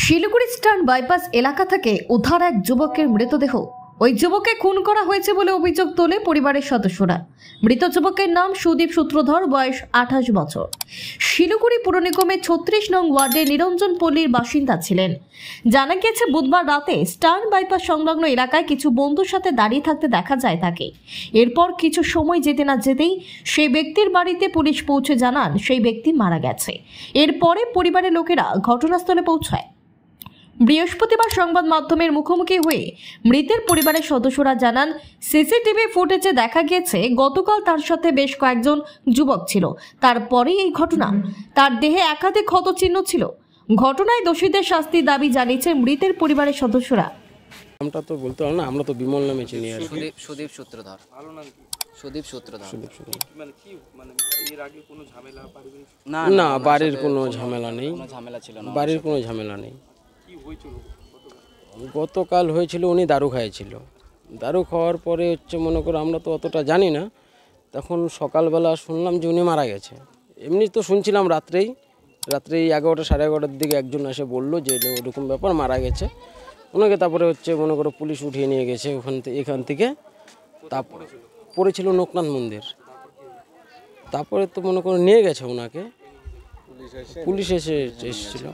Siliguri stern bypass এলাকা থেকে উদ্ধার এক যুবকের মৃতদেহ ওই যুবককে খুন করা হয়েছে বলে অভিযোগ তোলে পরিবারের সদস্যরা মৃত যুবকের নাম সুদীপ সূত্রধর বয়স আঠাশ বছর শিলিগুড়ি পুর নিগমের ছত্রিশ নং ওয়ার্ডে নিরঞ্জন পল্লীর বাসিন্দা ছিলেন জানা গিয়েছে বুধবার রাতে স্টার বাইপাস সংলগ্ন এলাকায় কিছু বন্ধুর সাথে দাঁড়িয়ে থাকতে দেখা যায় তাকে এরপর কিছু সময় যেতে না যেতেই সেই ব্যক্তির বাড়িতে পুলিশ পৌঁছে জানান সেই ব্যক্তি মারা গেছে এরপরে পরিবারের লোকেরা ঘটনাস্থলে পৌঁছায় বৃহস্পতিবার সংবাদ মাধ্যমের মুখোমুখি হয়ে মৃতের পরিবারের সদস্যরা জানান সিসিটিভি ফুটেজে দেখা গিয়েছে গতকাল তার সাথে বেশ কয়েকজন যুবক ছিল তারপরেই এই ঘটনা তার দেহে একাধিক ক্ষতচিহ্ন ছিল ঘটনায় দোষীদের শাস্তি দাবি জানিয়েছে মৃতের পরিবারের সদস্যরা আমরা তো বলতে পারলাম না আমরা তো বিমল নামে চিনি আর সুদীপ সুদীপ সূত্রধর ভালো নাম কি সুদীপ সূত্রধর সুদীপ মানে কি মানে এর আগে কোনো ঝামেলা পারিবারিক না না বাড়ির কোনো ঝামেলা নেই কোনো ঝামেলা ছিল না বাড়ির কোনো ঝামেলা নেই গতকাল হয়েছিল উনি দারু খাইছিল দারু খাওয়ার পরে হচ্ছে মনে করো আমরা তো অতটা জানি না তখন সকালবেলা শুনলাম যে উনি মারা গেছে এমনি তো শুনছিলাম রাত্রেই রাত্রে এগারোটা সাড়ে এগারোটার দিকে একজন এসে বললো যে এরকম ব্যাপার মারা গেছে ওনাকে তারপরে হচ্ছে মনে করো পুলিশ উঠিয়ে নিয়ে গেছে ওখান থেকে এখান থেকে তারপরে পড়েছিল লোকনাথ মন্দির তারপরে তো মনে করো নিয়ে গেছে ওনাকে পুলিশ এসে এসেছিল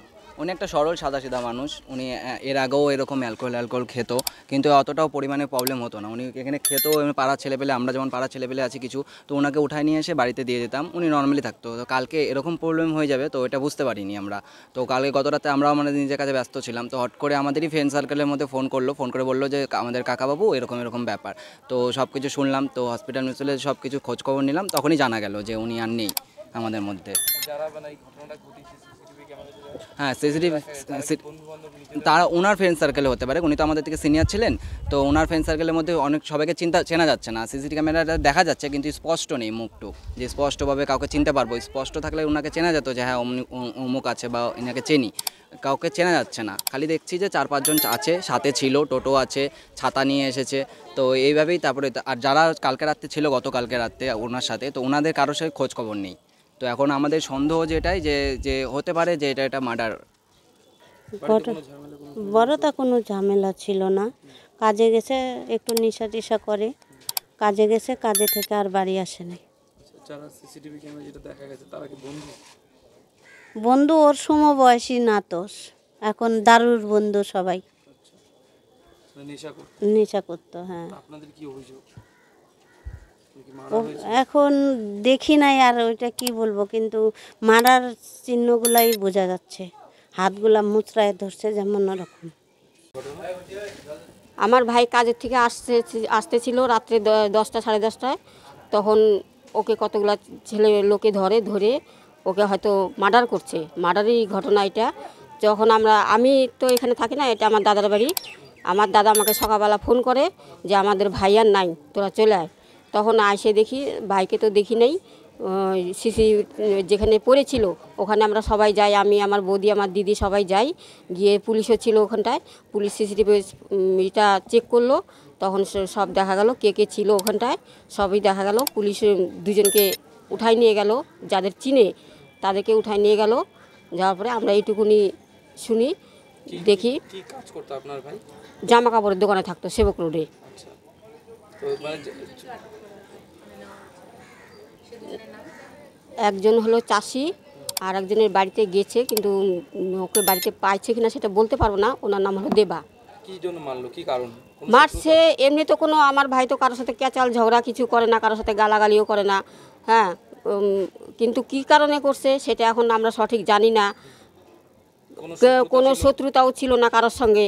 উনি একটা সরল সাদা সিধা মানুষ উনি এর আগেও এরকম অ্যালকোহল অ্যালকোহল খেত কিন্তু অতটাও পরিমাণে প্রবলেম হতো না উনি এখানে খেতো পাড়ার ছেলেপেলে আমরা যেমন পাড়ার ছেলেপেলে আছি কিছু তো ওনাকে উঠায় নিয়ে এসে বাড়িতে দিয়ে দিতাম উনি নর্মালি থাকতো তো কালকে এরকম প্রবলেম হয়ে যাবে তো এটা বুঝতে পারিনি আমরা তো কালকে গত রাতে আমরা আমাদের নিজের কাছে ব্যস্ত ছিলাম তো হট করে আমাদেরই ফ্রেন্ড সার্কেলের মধ্যে ফোন করলো ফোন করে বললো যে আমাদের কাকাবাবু এরকম এরকম ব্যাপার তো সব কিছু শুনলাম তো হসপিটাল মিউচুয়ালে সব কিছু খোঁজখবর নিলাম তখনই জানা গেল যে উনি আর নেই আমাদের মধ্যে যারা মানে এই ঘটনাটা হ্যাঁ সিসিটিভি তারা ওনার ফ্রেন্ড সার্কেলে হতে পারে উনি তো আমাদের থেকে সিনিয়র ছিলেন তো ওনার ফ্রেন্ড সার্কেলের মধ্যে অনেক সবাইকে চিন্তা চেনা যাচ্ছে না সিসিটিভি ক্যামেরাটা দেখা যাচ্ছে কিন্তু স্পষ্ট নেই মুখটুক যে স্পষ্টভাবে কাউকে চিনতে পারবো স্পষ্ট থাকলে ওনাকে চেনা যেত যে হ্যাঁ অমুক আছে বা এনাকে চেনি কাউকে চেনা যাচ্ছে না খালি দেখছি যে চার পাঁচজন আছে সাথে ছিল টোটো আছে ছাতা নিয়ে এসেছে তো এইভাবেই তারপরে আর যারা কালকে রাত্রে ছিল গতকালকে রাত্রে ওনার সাথে তো ওনাদের কারোর সাথে খোঁজ খবর নেই তো এখন আমাদের সন্দেহ যেটাই যে যে হতে পারে যে এটা একটা মার্ডার বড়টা কোনো ঝামেলা ছিল না কাজে গেছে একটু নিশা টিশা করে কাজে গেছে কাজে থেকে আর বাড়ি আসে নাই বন্ধু ওর সমবয়সী না তো এখন দারুর বন্ধু সবাই আচ্ছা। নেশা করতো হ্যাঁ আপনাদের কি অভিযোগ এখন দেখি নাই আর ওইটা কি বলবো কিন্তু মারার চিহ্নগুলাই বোঝা যাচ্ছে হাতগুলা মুচড়ায় ধরছে যেমন ওরকম আমার ভাই কাজের থেকে আসতে আসতেছিল রাত্রে দশটা সাড়ে দশটায় তখন ওকে কতগুলো ছেলে লোকে ধরে ধরে ওকে হয়তো মার্ডার করছে মার্ডারই ঘটনা এটা যখন আমরা আমি তো এখানে থাকি না এটা আমার দাদার বাড়ি আমার দাদা আমাকে সকালবেলা ফোন করে যে আমাদের ভাইয়ার নাই তোরা চলে আয় তখন আসে দেখি ভাইকে তো দেখি নাই শিশি যেখানে পড়েছিল ওখানে আমরা সবাই যাই আমি আমার বৌদি আমার দিদি সবাই যাই গিয়ে পুলিশও ছিল ওখানটায় পুলিশ এটা চেক করলো তখন সব দেখা গেল কে কে ছিল ওখানটায় সবই দেখা গেল পুলিশ দুজনকে উঠাই নিয়ে গেল যাদের চিনে তাদেরকে উঠাই নিয়ে গেল যাওয়ার পরে আমরা এইটুকুনি শুনি দেখি জামা কাপড়ের দোকানে থাকতো সেবক রোডে আচ্ছা। একজন হলো চাষি আর একজনের বাড়িতে গেছে কিন্তু ওকে বাড়িতে পাইছে কিনা সেটা বলতে পারবো না ওনার নাম হলো দেবা মারছে এমনি তো কোনো আমার ভাই তো কারোর সাথে ক্যাচাল ঝগড়া কিছু করে না কারোর সাথে গালাগালিও করে না হ্যাঁ কিন্তু কি কারণে করছে সেটা এখন আমরা সঠিক জানি না কোনো শত্রুতাও ছিল না কারোর সঙ্গে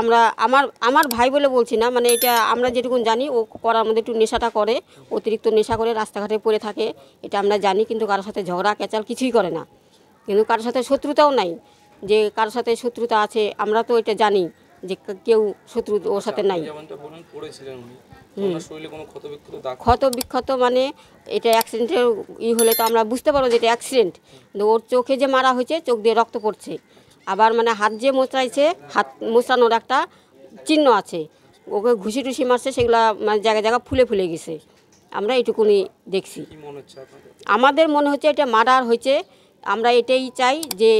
আমরা আমার আমার ভাই বলে বলছি না মানে এটা আমরা যেটুকু জানি ও করার মধ্যে একটু নেশাটা করে অতিরিক্ত নেশা করে রাস্তাঘাটে পড়ে থাকে এটা আমরা জানি কিন্তু কারোর সাথে ঝগড়া ক্যাচাল কিছুই করে না কিন্তু কারোর সাথে শত্রুতাও নাই যে কারোর সাথে শত্রুতা আছে আমরা তো এটা জানি যে কেউ শত্রু ওর সাথে নাই ক্ষত বিক্ষত মানে এটা অ্যাক্সিডেন্টের ই হলে তো আমরা বুঝতে পারবো যে এটা অ্যাক্সিডেন্ট ওর চোখে যে মারা হয়েছে চোখ দিয়ে রক্ত পড়ছে আবার মানে হাত যে মোচড়াইছে হাত মোচড়ানোর একটা চিহ্ন আছে ওকে ঘুষি টুসি মারছে সেগুলা মানে জায়গায় জায়গা ফুলে ফুলে গেছে আমরা এইটুকুনি দেখছি আমাদের মনে হচ্ছে এটা মার্ডার হয়েছে আমরা এটাই চাই যে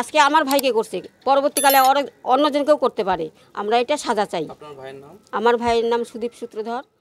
আজকে আমার ভাইকে করছে পরবর্তীকালে অন্যজনকেও করতে পারে আমরা এটা সাজা চাই আমার ভাইয়ের নাম সুদীপ সূত্রধর